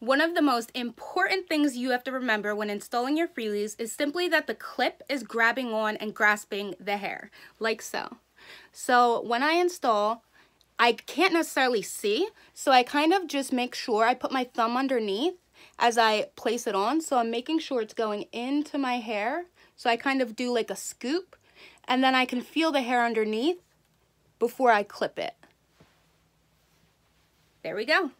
One of the most important things you have to remember when installing your freebies is simply that the clip is grabbing on and grasping the hair, like so. So when I install, I can't necessarily see, so I kind of just make sure I put my thumb underneath as I place it on. So I'm making sure it's going into my hair. So I kind of do like a scoop and then I can feel the hair underneath before I clip it. There we go.